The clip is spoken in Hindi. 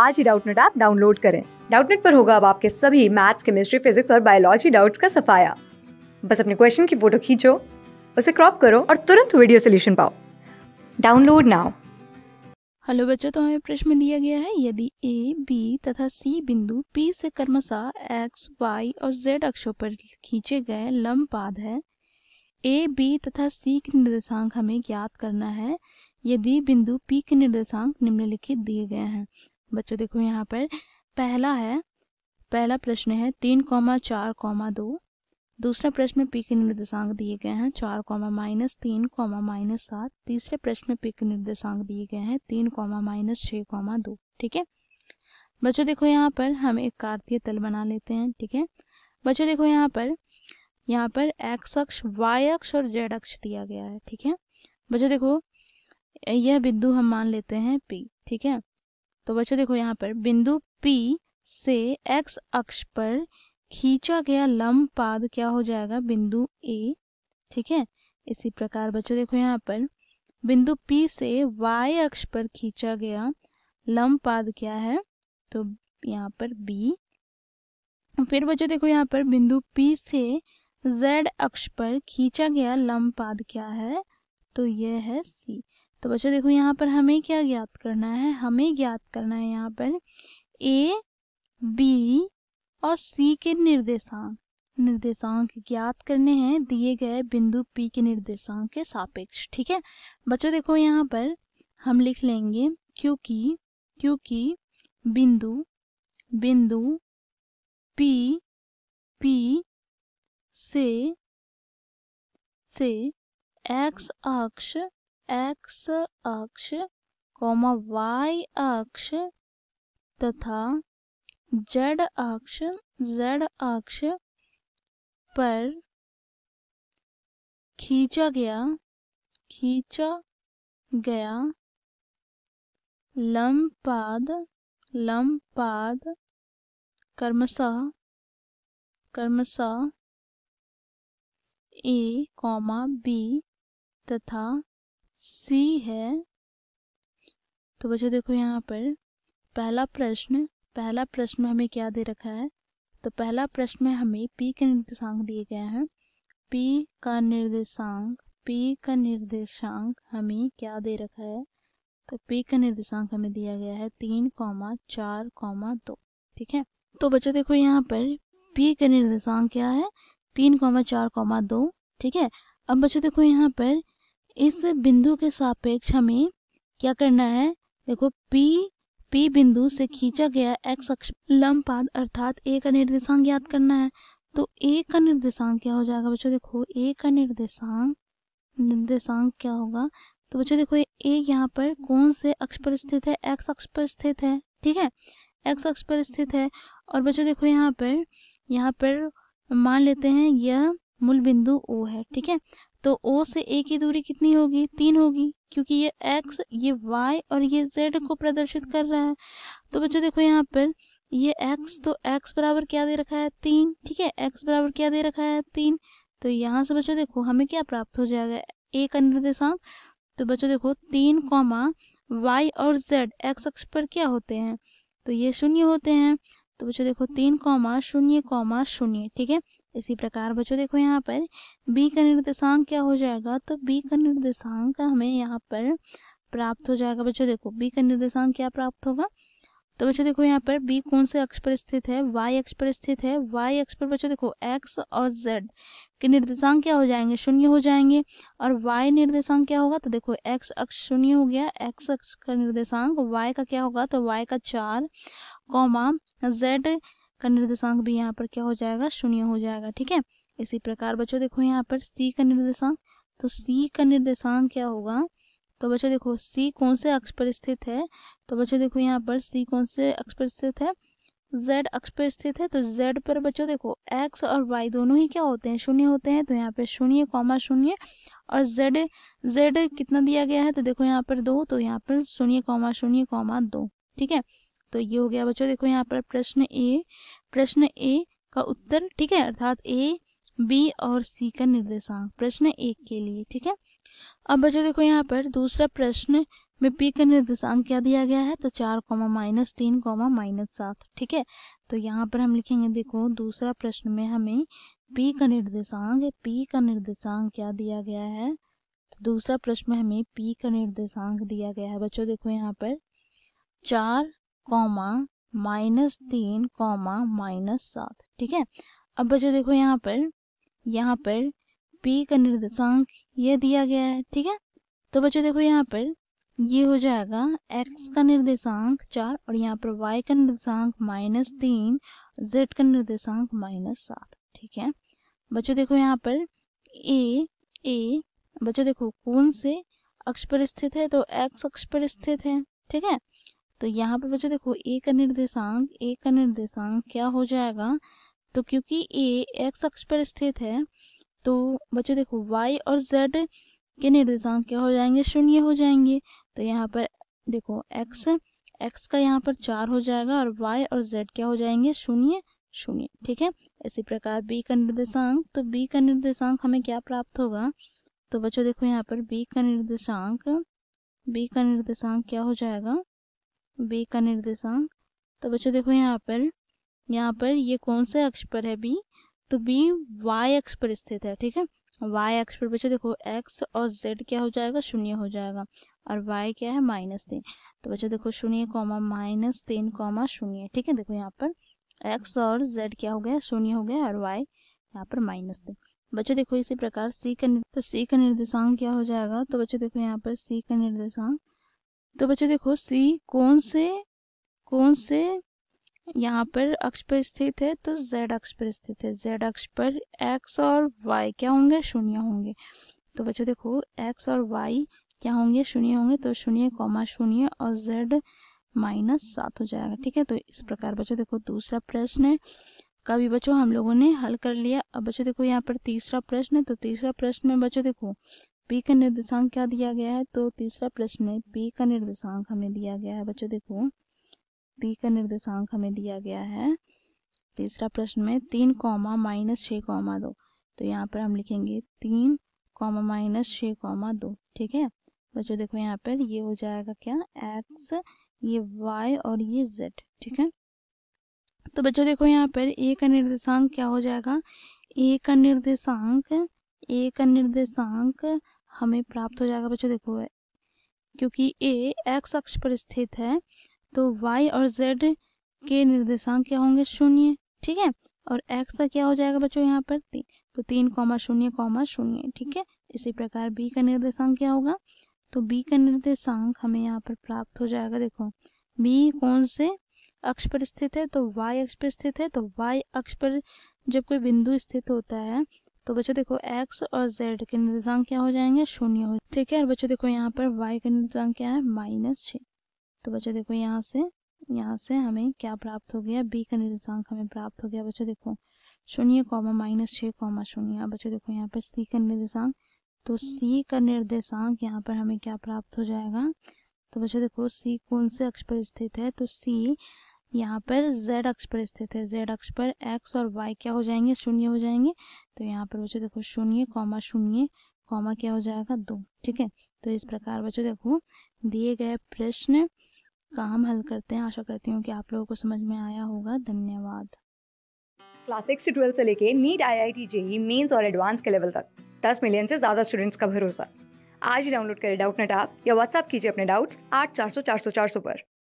आज ही डाउटनेट ऐप डाउनलोड करें डाउटनेट पर होगा अब आपके सभी मैथ्स केमिस्ट्री फिजिक्स और बायोलॉजी डाउट्स का सफाया बस अपने क्वेश्चन की फोटो खींचो उसे क्रॉप करो और तुरंत वीडियो सोल्यूशन पाओ डाउनलोड नाउ हेलो बच्चों तो हमें प्रश्न दिया गया है यदि ए बी तथा सी बिंदु पी से क्रमशः एक्स वाई और जेड अक्षों पर खींचे गए लंब पाद है ए बी तथा सी के निर्देशांक हमें ज्ञात करना है यदि बिंदु पी के निर्देशांक निम्नलिखित दिए गए हैं बच्चों देखो यहाँ पर पहला है पहला प्रश्न है तीन कौमा चार कौमा दो दूसरा प्रश्न में पी के निर्देशांक दिए गए हैं चार कौमा माइनस तीन कौमा माइनस सात तीसरे प्रश्न में पी के निर्देशांक दिए गए हैं तीन कौमा माइनस छः कौमा दो ठीक है बच्चों देखो यहाँ पर हम एक कार्तीय तल बना लेते हैं ठीक है बच्चों देखो यहाँ पर यहाँ पर एक्स अक्ष वाई अक्ष और जेड अक्ष दिया गया है ठीक है बच्चों देखो यह बिंदु हम मान लेते हैं पी ठीक है तो बच्चों देखो यहाँ पर बिंदु पी से एक्स अक्ष पर खींचा गया लंब पाद क्या हो जाएगा बिंदु ए ठीक है इसी प्रकार बच्चों देखो यहाँ पर बिंदु पी से वाई अक्ष पर खींचा गया लंब पाद क्या है तो यहाँ पर बी फिर बच्चों देखो यहाँ पर बिंदु पी से जेड अक्ष पर खींचा गया लंब पाद क्या है तो यह है सी तो बच्चों देखो यहाँ पर हमें क्या ज्ञात करना है हमें ज्ञात करना है यहाँ पर ए बी और सी के निर्देशांक निर्देशांक ज्ञात करने हैं दिए गए बिंदु पी के निर्देशांक के सापेक्ष ठीक है बच्चों देखो यहाँ पर हम लिख लेंगे क्योंकि क्योंकि बिंदु बिंदु पी पी से से एक्स अक्ष एक्स अक्ष कॉमा वाई अक्ष तथा जेड अक्ष जेड अक्ष पर खींचा गया खींचा गया लंपाद लंपाद कर्मशः कर्मशः ए कॉमा बी तथा सी है तो बच्चों देखो यहाँ पर पहला प्रश्न पहला प्रश्न में हमें क्या दे रखा है तो पहला प्रश्न में हमें पी के निर्देशांक दिए गए हैं पी का निर्देशांक पी का निर्देशांक हमें क्या दे रखा है तो पी का निर्देशांक हमें दिया गया है तीन कौमा चार कौमा दो ठीक है तो बच्चों देखो यहाँ पर पी का निर्देशांक क्या है तीन कौमा चार कौमा दो ठीक है अब बच्चों देखो यहाँ पर इस बिंदु के सापेक्ष हमें क्या करना है देखो P P बिंदु से खींचा गया x अक्ष लंबपाद अर्थात A का निर्देशांक ज्ञात करना है तो A का निर्देशांक क्या हो जाएगा बच्चों देखो A का निर्देशांक निर्देशांक क्या होगा तो बच्चों देखो ए यहाँ पर कौन से अक्ष पर स्थित है एक्स अक्ष पर स्थित है ठीक है एक्स अक्ष पर स्थित है और बच्चों देखो यहाँ पर यहाँ पर मान लेते हैं यह मूल बिंदु ओ है ठीक है तो ओ से ए की दूरी कितनी होगी तीन होगी क्योंकि ये एक्स ये वाई और ये जेड को प्रदर्शित कर रहा है तो बच्चों देखो यहाँ पर ये एक्स तो एक्स बराबर क्या दे रखा है तीन ठीक है एक्स बराबर क्या दे रखा है तीन तो यहाँ से बच्चों देखो हमें क्या प्राप्त हो जाएगा ए का निर्देशांक तो बच्चों देखो तीन कॉमा वाई और जेड एक्स अक्ष पर क्या होते हैं तो ये शून्य होते हैं तो बच्चों देखो तीन कॉमा शून्य कॉमा शून्य ठीक है इसी प्रकार बच्चों देखो यहाँ पर b का निर्देशांक क्या हो जाएगा तो b का निर्देशांक हमें यहाँ पर प्राप्त हो जाएगा बच्चों देखो b का निर्देशांक क्या प्राप्त होगा तो बच्चों देखो यहाँ पर b कौन से अक्ष पर स्थित है y अक्ष पर स्थित है y अक्ष पर बच्चों देखो x और z के निर्देशांक क्या हो जाएंगे शून्य हो जाएंगे और y निर्देशांक क्या होगा तो देखो x अक्ष शून्य हो गया x अक्ष का निर्देशांक y का क्या होगा तो y का चार कौमा z का निर्देशांक भी यहाँ पर क्या हो जाएगा शून्य हो जाएगा ठीक है इसी प्रकार बच्चों देखो यहाँ पर सी का निर्देशांक तो सी का निर्देशांक क्या होगा तो बच्चों देखो सी कौन से अक्ष पर स्थित है तो बच्चों देखो यहाँ पर सी कौन से अक्ष पर स्थित है जेड अक्ष पर स्थित है तो जेड पर बच्चों देखो एक्स और वाई दोनों ही क्या होते हैं शून्य होते हैं तो यहाँ पर शून्य कॉमा शून्य और जेड जेड कितना दिया गया है तो देखो यहाँ पर दो तो यहाँ पर शून्य कॉमा शून्य कॉमा दो ठीक है तो ये हो गया बच्चों देखो यहाँ पर प्रश्न ए प्रश्न ए का उत्तर ठीक है अर्थात ए बी और सी का निर्देशांक प्रश्न एक के लिए ठीक है अब बच्चों देखो यहाँ पर दूसरा प्रश्न में पी का निर्देशांक क्या दिया गया है तो चार कॉमा माइनस तीन कॉमा माइनस सात ठीक है तो यहाँ पर हम लिखेंगे देखो दूसरा प्रश्न में हमें पी का निर्देशांक पी का निर्देशांक क्या दिया गया है तो दूसरा प्रश्न में हमें पी का निर्देशांक दिया गया है बच्चों देखो यहाँ पर चार कॉमा माइनस तीन कॉमा माइनस सात ठीक है अब बच्चों देखो यहाँ पर यहाँ पर p का निर्देशांक ये दिया गया है ठीक है तो बच्चों देखो यहाँ पर ये हो जाएगा x का निर्देशांक चार और यहाँ पर y का निर्देशांक माइनस तीन z का निर्देशांक माइनस सात ठीक है बच्चों देखो यहाँ पर a a बच्चों देखो कौन से अक्ष पर स्थित है तो x अक्ष पर स्थित है ठीक है तो यहाँ पर बच्चों देखो ए का निर्देशांक ए का निर्देशांक क्या हो जाएगा तो क्योंकि ए एक्स अक्ष पर स्थित है तो बच्चों देखो वाई और जेड के निर्देशांक क्या हो जाएंगे शून्य हो जाएंगे तो यहाँ पर देखो एक्स एक्स का यहाँ पर चार हो जाएगा और वाई और जेड क्या हो जाएंगे शून्य शून्य ठीक है इसी प्रकार बी का निर्देशांक तो बी का निर्देशांक हमें क्या प्राप्त होगा तो बच्चों देखो यहाँ पर बी का निर्देशांक बी का निर्देशांक क्या हो जाएगा बी का निर्देशांक तो बच्चों देखो यहाँ पर यहाँ पर ये कौन से अक्ष पर है बी तो बी वाई अक्ष पर स्थित है ठीक है वाई अक्ष पर बच्चों देखो एक्स और जेड क्या हो जाएगा शून्य हो जाएगा और वाई क्या है माइनस तीन तो बच्चों देखो शून्य कॉमा माइनस तीन कॉमा शून्य ठीक है देखो यहाँ पर एक्स और जेड क्या हो गया शून्य हो गया और वाई यहाँ पर माइनस तीन बच्चों देखो इसी प्रकार सी का तो सी का निर्देशांक क्या हो जाएगा तो बच्चों देखो यहाँ पर सी का निर्देशांक तो बच्चों देखो सी कौन से कौन से यहाँ पर अक्ष पर स्थित है तो z अक्ष पर स्थित है z अक्ष पर x और y क्या होंगे शून्य होंगे तो बच्चों देखो x और y क्या होंगे शून्य होंगे तो शून्य कॉमा शून्य और z माइनस सात हो जाएगा ठीक है तो इस प्रकार बच्चों देखो दूसरा प्रश्न है कभी बच्चों हम लोगों ने हल कर लिया अब बच्चों देखो यहाँ पर तीसरा प्रश्न है तो तीसरा प्रश्न में बच्चों देखो p का निर्देशांक क्या दिया गया है तो तीसरा प्रश्न में p का निर्देशांक हमें दिया गया है बच्चों देखो p का निर्देशांक हमें दिया गया है तीसरा प्रश्न में तीन कॉमा माइनस छः कॉमा दो तो यहाँ पर हम लिखेंगे तीन कॉमा माइनस छः कॉमा दो ठीक है बच्चों देखो यहाँ पर ये हो जाएगा क्या एक्स ये वाई और ये जेड ठीक है तो बच्चों देखो यहाँ पर ए का निर्देशांक क्या हो जाएगा ए का निर्देशांक ए का निर्देशांक हमें प्राप्त हो जाएगा बच्चों देखो क्योंकि ए एक्स अक्ष पर स्थित है तो वाई और जेड के निर्देशांक क्या होंगे शून्य ठीक है और एक्स का क्या हो जाएगा बच्चों यहाँ पर तीन तो तीन कॉमा शून्य कॉमा शून्य ठीक है इसी प्रकार बी का निर्देशांक क्या होगा तो बी का निर्देशांक हमें यहाँ पर प्राप्त हो जाएगा देखो बी कौन से अक्ष पर स्थित है तो वाई अक्ष पर स्थित है तो वाई अक्ष पर जब कोई बिंदु स्थित होता है तो बच्चों देखो एक्स और जेड के निर्देशांक क्या हो जाएंगे शून्य हो ठीक है और बच्चों देखो यहाँ पर y का निर्देशांक क्या है माइनस छ तो बच्चों देखो यहाँ से यहाँ से हमें क्या प्राप्त हो गया बी का निर्देशांक हमें प्राप्त हो गया बच्चों देखो शून्य कॉमा माइनस छ कॉमा शून्य बच्चों देखो यहाँ पर सी का निर्देशांक तो सी का निर्देशांक यहाँ पर हमें क्या प्राप्त हो जाएगा तो बच्चों देखो सी कौन से अक्ष पर स्थित है तो सी यहाँ पर z अक्ष पर स्थित है z अक्ष पर x और y क्या हो जाएंगे शून्य हो जाएंगे तो यहाँ पर बच्चों देखो शून्य कॉमा शून्य कॉमा क्या हो जाएगा दो ठीक है तो इस प्रकार बच्चों देखो दिए गए प्रश्न का हम हल करते हैं आशा करती हूँ कि आप लोगों को समझ में आया होगा धन्यवाद क्लास सिक्स से ट्वेल्थ से लेके NEET I I T JEE mains और एडवांस के लेवल तक दस मिलियन से ज़्यादा स्टूडेंट्स का भरोसा आज ही डाउनलोड करें डाउट नेट आप या व्हाट्सअप कीजिए अपने डाउट्स आठ चार सौ चार सौ चार सौ पर